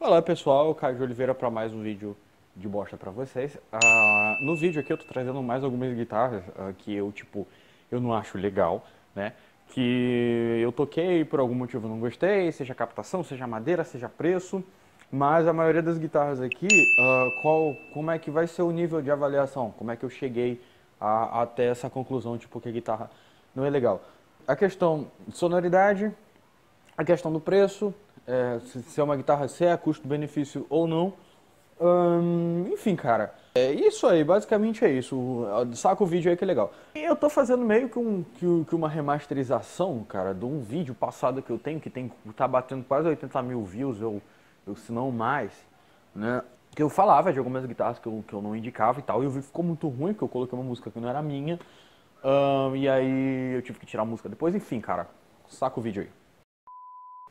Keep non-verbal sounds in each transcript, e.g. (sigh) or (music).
Olá pessoal, Caio de Oliveira para mais um vídeo de bosta para vocês. Ah, no vídeo aqui eu tô trazendo mais algumas guitarras ah, que eu tipo eu não acho legal, né? Que eu toquei por algum motivo não gostei, seja captação, seja madeira, seja preço. Mas a maioria das guitarras aqui, ah, qual, como é que vai ser o nível de avaliação? Como é que eu cheguei a, até essa conclusão tipo que a guitarra não é legal? A questão de sonoridade, a questão do preço, é, se é uma guitarra, se é custo-benefício ou não. Hum, enfim, cara. É isso aí, basicamente é isso. Saca o vídeo aí que é legal. E eu tô fazendo meio que, um, que, que, uma remasterização, cara, de um vídeo passado que eu tenho, que tem, tá batendo quase 80 mil views, ou, ou se não mais, né? Que eu falava de algumas guitarras que eu, que eu não indicava e tal, e o vídeo ficou muito ruim, porque eu coloquei uma música que não era minha. Hum, e aí eu tive que tirar a música depois, enfim, cara. Saca o vídeo aí.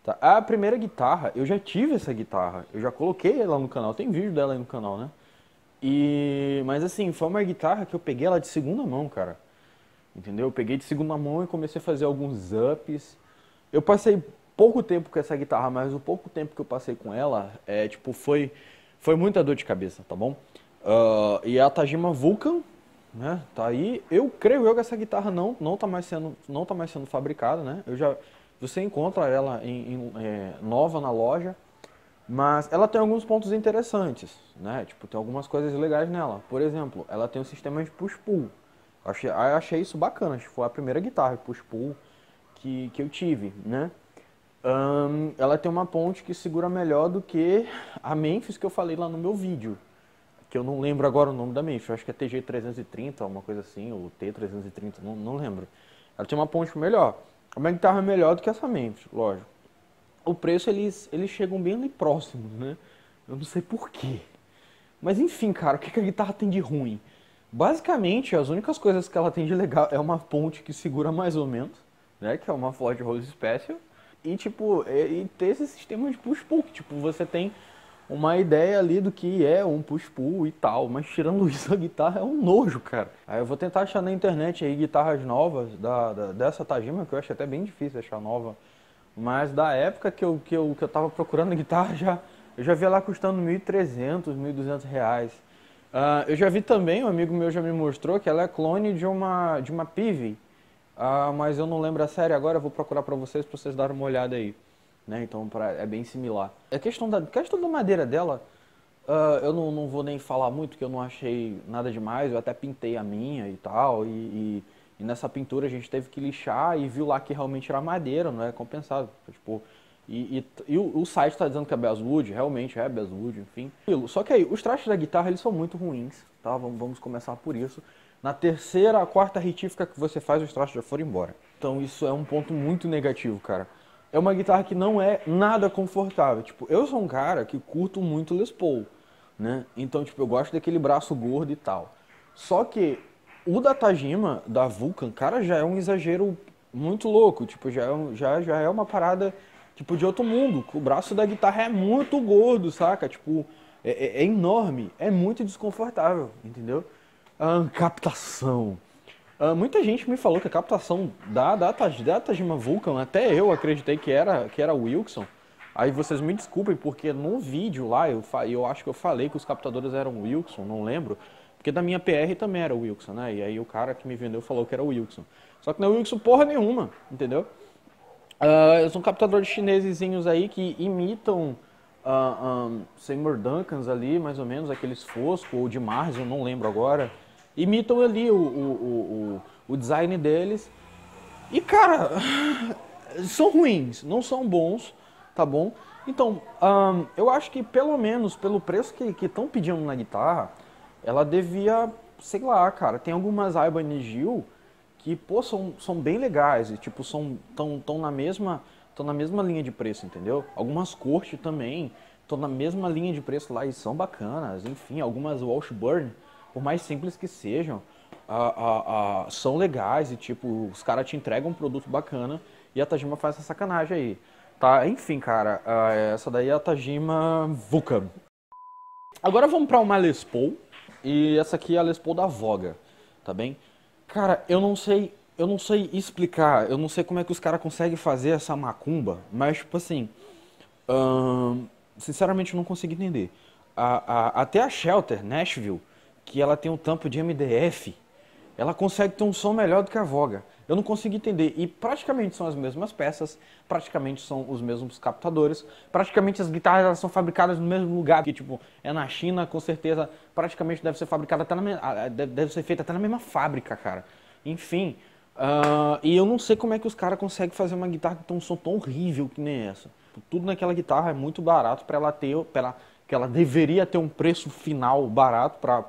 Tá? A primeira guitarra, eu já tive essa guitarra, eu já coloquei ela no canal, tem vídeo dela aí no canal, né? E, mas assim, foi uma guitarra que eu peguei ela de segunda mão, cara. Entendeu? Eu peguei de segunda mão e comecei a fazer alguns ups. Eu passei pouco tempo com essa guitarra, mas o pouco tempo que eu passei com ela, é tipo, foi, foi muita dor de cabeça, tá bom? Uh, e a Tajima Vulcan, né? Tá aí. Eu creio eu que essa guitarra não, não, tá mais sendo, não tá mais sendo fabricada, né? Eu já, você encontra ela em, em, é, nova na loja, mas ela tem alguns pontos interessantes, né? Tipo, tem algumas coisas legais nela. Por exemplo, ela tem um sistema de push-pull. Achei, achei isso bacana, acho que foi a primeira guitarra push-pull que, que eu tive, né? Um, ela tem uma ponte que segura melhor do que a Memphis que eu falei lá no meu vídeo. Que eu não lembro agora o nome da Memphis, acho que é TG330, alguma coisa assim, ou T330, não, não lembro. Ela tem uma ponte melhor. A McTarra é melhor do que essa Memphis, lógico. O preço eles, eles chegam bem ali próximos, né? Eu não sei porquê. Mas enfim, cara, o que, que a guitarra tem de ruim? Basicamente, as únicas coisas que ela tem de legal é uma ponte que segura mais ou menos, né? Que é uma Floyd Rose Special. E tipo, é, e, e ter esse sistema de push-pull, tipo, você tem uma ideia ali do que é um push-pull e tal, mas tirando (laughs) isso, a guitarra é um nojo, cara. Aí eu vou tentar achar na internet aí guitarras novas da, da dessa Tajima, que eu acho até bem difícil achar nova. Mas da época que eu, que eu, que eu tava procurando a (laughs) guitarra, já, eu já via ela custando 1.300, 1.200 reais. Uh, eu já vi também, um amigo meu já me mostrou que ela é clone de uma, de uma PIV. Uh, ah, mas eu não lembro a série agora, vou procurar para vocês, para vocês darem uma olhada aí. Né? Então pra, é bem similar. A questão da, questão da madeira dela, uh, eu não, não, vou nem falar muito, que eu não achei nada demais. Eu até pintei a minha e tal. E, e, e, nessa pintura a gente teve que lixar e viu lá que realmente era madeira, não é compensado. Tipo, e, e o, o, site está dizendo que é Beswood, realmente é Beswood, enfim. Só que aí, os trastes da guitarra eles são muito ruins, tá? Vamos, vamos começar por isso. Na terceira, quarta retífica que você faz, os trastes já foram embora. Então isso é um ponto muito negativo, cara é uma guitarra que não é nada confortável. Tipo, eu sou um cara que curto muito Les Paul, né? Então, tipo, eu gosto daquele braço gordo e tal. Só que o da Tajima, da Vulcan, cara, já é um exagero muito louco. Tipo, já é, já, já é uma parada, tipo, de outro mundo. O braço da guitarra é muito gordo, saca? Tipo, é, é, é enorme, é muito desconfortável, entendeu? A ah, captação. Uh, muita gente me falou que a captação da, da, da Tajima Vulcan, até eu acreditei que era, que era Wilson. Aí vocês me desculpem, porque no vídeo lá, eu, eu acho que eu falei que os captadores eram Wilson, não lembro. Porque da minha PR também era Wilson, né? E aí o cara que me vendeu falou que era Wilson. Só que não é Wilson porra nenhuma, entendeu? Uh, são captadores chinesezinhos aí que imitam uh, ah, um, Seymour Duncan ali, mais ou menos, aqueles fosco ou de Mars, eu não lembro agora imitam ali o, o, o, o design deles. E, cara, (laughs) são ruins, não são bons, tá bom? Então, eu acho que pelo menos pelo preço que estão pedindo na guitarra, ela devia, sei lá, cara, tem algumas Ibanez Gil que, pô, são, são bem legais e, tipo, são tão, tão na mesma estão na mesma linha de preço, entendeu? Algumas corte também estão na mesma linha de preço lá e são bacanas. Enfim, algumas Washburn por mais simples que sejam, ah, ah, ah, são legais e, tipo, os caras te entregam um produto bacana e a Tajima faz essa sacanagem aí. Tá? Enfim, cara, essa daí é a Tajima Vulcan. Agora vamos pra uma Les Paul. E essa aqui é a Les Paul da Voga, tá bem? Cara, eu não sei, eu não sei explicar, eu não sei como é que os caras conseguem fazer essa macumba, mas, tipo assim, hum, sinceramente eu não consigo entender. A, a, até a Shelter, Nashville, que ela tem um tampo de MDF, ela consegue ter um som melhor do que a Voga. Eu não consigo entender. E praticamente são as mesmas peças, praticamente são os mesmos captadores, praticamente as guitarras elas são fabricadas no mesmo lugar, que tipo, é na China, com certeza, praticamente deve ser fabricada até na deve ser feita até na mesma fábrica, cara. Enfim, uh, e eu não sei como é que os caras conseguem fazer uma guitarra que tem um som tão horrível que nem essa. Tipo, tudo naquela guitarra é muito barato para ela ter, pra ela que ela deveria ter um preço final barato para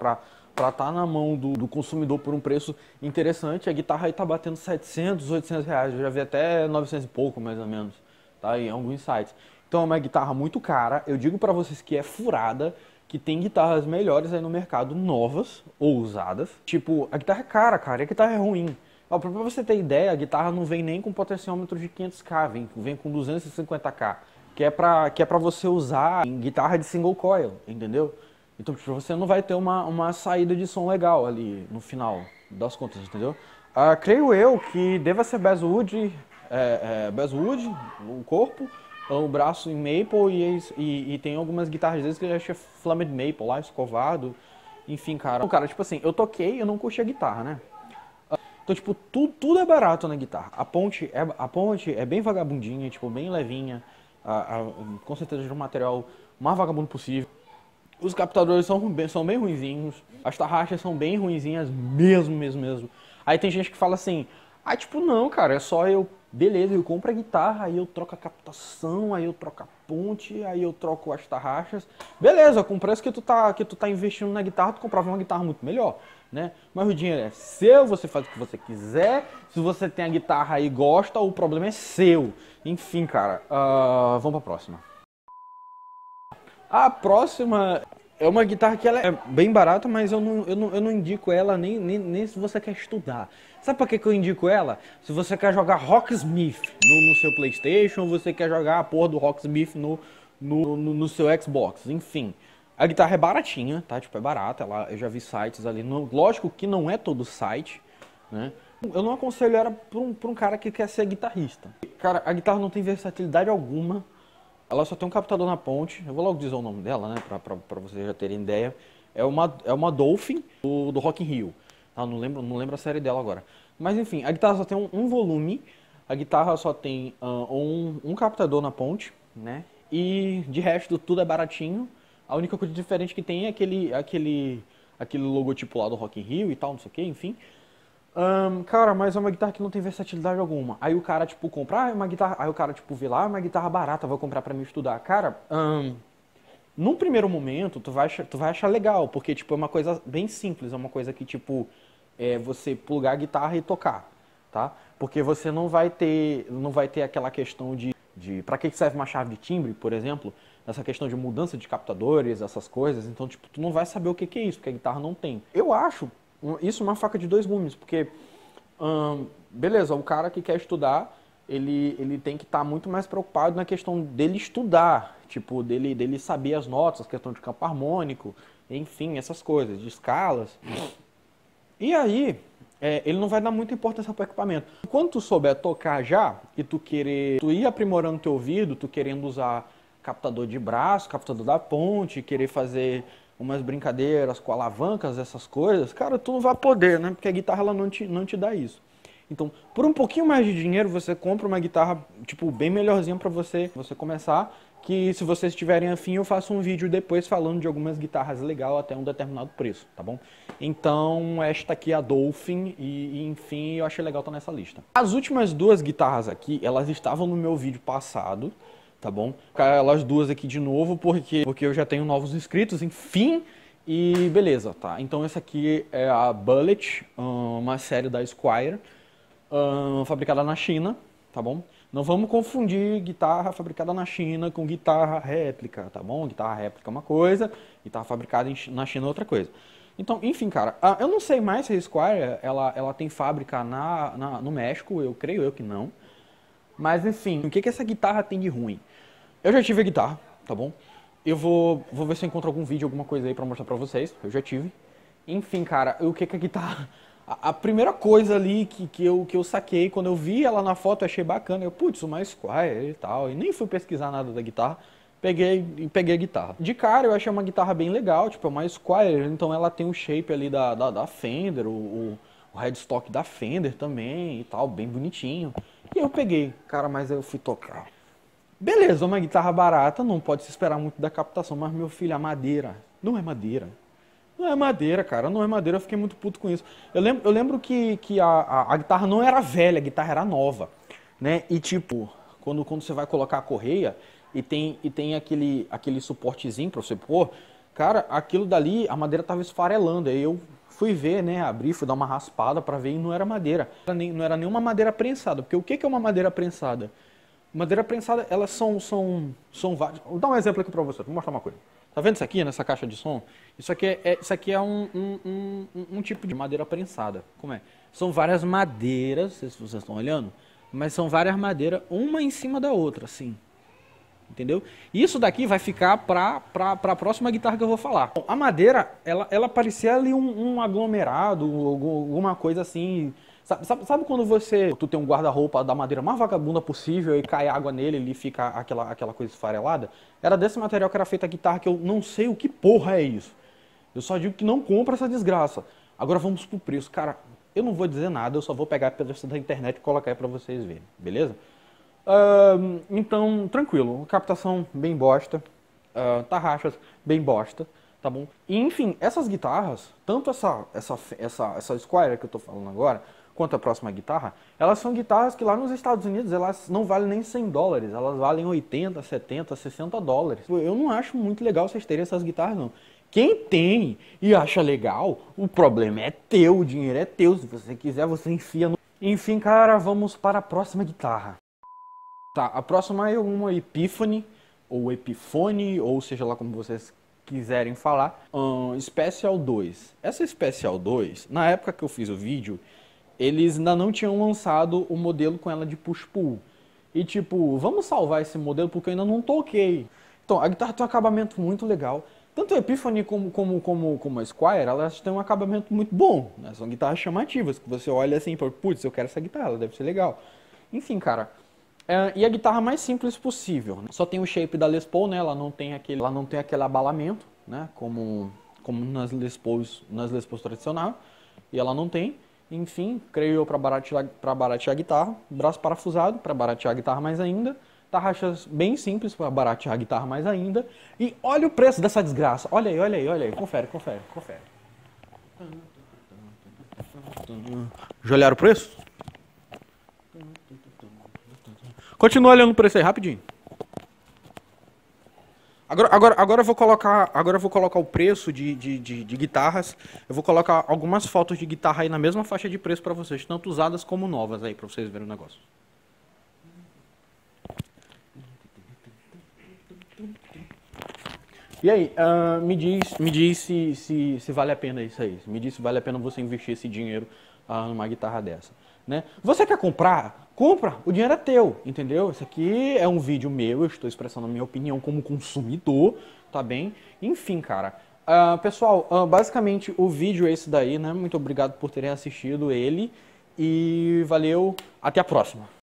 estar tá na mão do, do, consumidor por um preço interessante. A guitarra aí tá batendo 700, 800 reais, eu já vi até 900 e pouco mais ou menos, tá em alguns sites. Então é uma guitarra muito cara, eu digo para vocês que é furada, que tem guitarras melhores aí no mercado, novas ou usadas. Tipo, a guitarra é cara, cara, e a guitarra é ruim. pra você ter ideia, a guitarra não vem nem com potenciômetro de 500k, vem, vem com 250k que é para que é para você usar em guitarra de single coil, entendeu? Então tipo, você não vai ter uma, uma saída de som legal ali no final das contas, entendeu? Ah, creio eu que deva ser Basswood, é, é, Basswood, o corpo, o braço em maple e, e, e tem algumas guitarras vezes que eu achei flamed maple lá, escovado, enfim, cara. Então, cara, tipo assim, eu toquei, eu não curti a guitarra, né? Então, tipo, tudo, tudo é barato na guitarra. A ponte é, a ponte é bem vagabundinha, tipo, bem levinha a, a, com certeza de é um material mais vagabundo possível. Os captadores são, são bem ruinzinhos, as tarraxas são bem ruinzinhas mesmo, mesmo, mesmo. Aí tem gente que fala assim, ah, tipo, não, cara, é só eu Beleza, eu compro a guitarra, aí eu troco a captação, aí eu troco a ponte, aí eu troco as tarraxas. Beleza, com o preço que tu tá, que tu tá investindo na guitarra, tu comprava uma guitarra muito melhor, né? Mas o dinheiro é seu, você faz o que você quiser. Se você tem a guitarra e gosta, o problema é seu. Enfim, cara, uh, vamos pra próxima. A próxima é uma guitarra que ela é, é bem barata, mas eu não, eu não, eu não indico ela nem, nem, nem se você quer estudar. Sabe por que, que eu indico ela? Se você quer jogar Rocksmith no, no seu Playstation, ou você quer jogar a porra do Rocksmith no, no, no, no seu Xbox, enfim. A guitarra é baratinha, tá? Tipo, é barata. Ela, eu já vi sites ali. lógico que não é todo site, né? Eu não aconselho ela pra um, pra um cara que quer ser guitarrista. Cara, a guitarra não tem versatilidade alguma. Ela só tem um captador na ponte. Eu vou logo dizer o nome dela, né? Pra, pra, pra vocês já terem ideia. É uma, é uma Dolphin do, do Rock in Rio. Ah, não lembro, não lembro a série dela agora. Mas enfim, a guitarra só tem um, um volume. A guitarra só tem ah, um, um captador na ponte, né? E de resto tudo é baratinho. A única coisa diferente que tem é aquele, aquele, aquele logotipo lá do Rock in Rio e tal, não sei o que, enfim. Um, cara, mas é uma guitarra que não tem versatilidade alguma. Aí o cara, tipo, comprar ah, é uma guitarra. Aí o cara, tipo, vê lá, é uma guitarra barata, vou comprar para mim estudar. Cara, um, num primeiro momento, tu vai, achar, tu vai achar legal, porque, tipo, é uma coisa bem simples, é uma coisa que, tipo, é você plugar a guitarra e tocar, tá? Porque você não vai ter, não vai ter aquela questão de, de para que serve uma chave de timbre, por exemplo, essa questão de mudança de captadores, essas coisas, então, tipo, tu não vai saber o que, que é isso, porque a guitarra não tem. Eu acho, isso é uma faca de dois gumes, porque, hum, beleza, o cara que quer estudar, ele, ele tem que estar tá muito mais preocupado na questão dele estudar, tipo, dele, dele saber as notas, questão de campo harmônico, enfim, essas coisas, de escalas. E aí, é, ele não vai dar muita importância para o equipamento. Quando tu souber tocar já e tu querer, tu ir aprimorando teu ouvido, tu querendo usar captador de braço, captador da ponte, querer fazer umas brincadeiras com alavancas, essas coisas, cara, tu não vai poder, né? Porque a guitarra ela não te, não te dá isso. Então, por um pouquinho mais de dinheiro, você compra uma guitarra, tipo, bem melhorzinha para você, você começar. Que se vocês tiverem afim, eu faço um vídeo depois falando de algumas guitarras legal até um determinado preço, tá bom? Então, esta aqui é a Dolphin e, e enfim, eu achei legal estar tá nessa lista. As últimas duas guitarras aqui, elas estavam no meu vídeo passado, tá bom? Ficar elas duas aqui de novo, porque, porque eu já tenho novos inscritos, enfim. E beleza, tá? Então essa aqui é a Bullet, uma série da Squire, fabricada na China, tá bom? Não vamos confundir guitarra fabricada na China com guitarra réplica, tá bom? Guitarra réplica é uma coisa, guitarra fabricada na China é outra coisa. Então, enfim, cara, ah, eu não sei mais se a Squire ela, ela tem fábrica na, na no México, eu creio eu que não. Mas enfim, o que, que essa guitarra tem de ruim? Eu já tive a guitarra, tá bom? Eu vou, vou ver se eu encontro algum vídeo, alguma coisa aí pra mostrar pra vocês. Eu já tive. Enfim, cara, o que, que a guitarra. (laughs) A, a primeira coisa ali que, que, eu, que eu saquei quando eu vi ela na foto, eu achei bacana. Eu, putz, uma Squire e tal. E nem fui pesquisar nada da guitarra. Peguei e peguei a guitarra. De cara eu achei uma guitarra bem legal, tipo, é uma Squire, então ela tem o shape ali da, da, da Fender, o, o, o headstock da Fender também e tal, bem bonitinho. E eu peguei, cara, mas eu fui tocar. Beleza, uma guitarra barata, não pode se esperar muito da captação, mas meu filho, a madeira, não é madeira. Não é madeira, cara, não é madeira, eu fiquei muito puto com isso. Eu lembro, eu lembro que, que a, a, a guitarra não era velha, a guitarra era nova, né? E tipo, quando, quando você vai colocar a correia e tem, e tem aquele, aquele suportezinho pra você pôr, Cara, aquilo dali, a madeira tava esfarelando. Aí eu fui ver, né, abri, fui dar uma raspada para ver e não era madeira. Não era nenhuma madeira prensada, porque o que é uma madeira prensada? Madeira prensada, elas são, são, são várias. Vou dar um exemplo aqui para você, vou mostrar uma coisa. Tá vendo isso aqui, nessa caixa de som? Isso aqui é, é isso aqui é um, um, um, um, tipo de madeira prensada. Como é? São várias madeiras, não sei se vocês estão olhando, mas são várias madeiras, uma em cima da outra, assim entendeu? Isso daqui vai ficar para a próxima guitarra que eu vou falar. A madeira, ela, ela parecia ali um, um aglomerado, alguma coisa assim. Sabe, sabe, sabe, quando você tu tem um guarda-roupa da madeira mais vagabunda possível e cai água nele e fica aquela, aquela coisa esfarelada? Era desse material que era feita a guitarra que eu não sei o que porra é isso. Eu só digo que não compra essa desgraça. Agora vamos pro preço. Cara, eu não vou dizer nada, eu só vou pegar a pedra da internet e colocar aí pra vocês verem, beleza? então, tranquilo. Captação bem bosta. Uh, tarraxas bem bosta. Tá bom? E, enfim, essas guitarras, tanto essa, essa, essa, essa Squire que eu tô falando agora, quanto a próxima guitarra, elas são guitarras que lá nos Estados Unidos elas não valem nem 100 dólares, elas valem 80, 70, 60 dólares. Eu não acho muito legal vocês terem essas guitarras, não. Quem tem e acha legal, o problema é teu, o dinheiro é teu. Se você quiser, você enfia no. Enfim, cara, vamos para a próxima guitarra. Tá, a próxima é uma epífane, ou epifone, ou seja lá como vocês quiserem falar. Um, Special 2. Essa Special 2, na época que eu fiz o vídeo, eles ainda não tinham lançado o modelo com ela de push-pull. E tipo, vamos salvar esse modelo porque eu ainda não toquei. Então, a guitarra tem um acabamento muito legal. Tanto a Epiphany como, como, como, como a Squire, elas têm um acabamento muito bom. Né? São guitarras chamativas, que você olha assim e fala, putz, eu quero essa guitarra, ela deve ser legal. Enfim, cara, é, e a guitarra mais simples possível. Né? Só tem o shape da Les Paul, né? Ela não tem aquele, ela não tem aquele abalamento, né? Como, como nas Les Pauls, nas Les Pauls tradicional. E ela não tem. Enfim, creio eu para baratear, pra baratear a guitarra. Braço parafusado para baratear a guitarra mais ainda. Tarraxas bem simples para baratear a guitarra mais ainda. E olha o preço dessa desgraça. Olha aí, olha aí, olha aí. Confere, confere, confere. Já olharam o preço? Continua olhando o preço aí rapidinho. Agora, agora, agora eu vou colocar, agora eu vou colocar o preço de, de, de, de, guitarras. Eu vou colocar algumas fotos de guitarra aí na mesma faixa de preço para vocês, tanto usadas como novas aí para vocês verem o negócio. E aí, uh, me diz, me diz se, se, se, vale a pena isso aí. Me diz se vale a pena você investir esse dinheiro uh, numa guitarra dessa. Né? Você quer comprar? Compra, o dinheiro é teu, entendeu? Isso aqui é um vídeo meu, eu estou expressando a minha opinião como consumidor, tá bem? Enfim, cara. Uh, pessoal, uh, basicamente o vídeo é esse daí, né? Muito obrigado por terem assistido ele e valeu, até a próxima.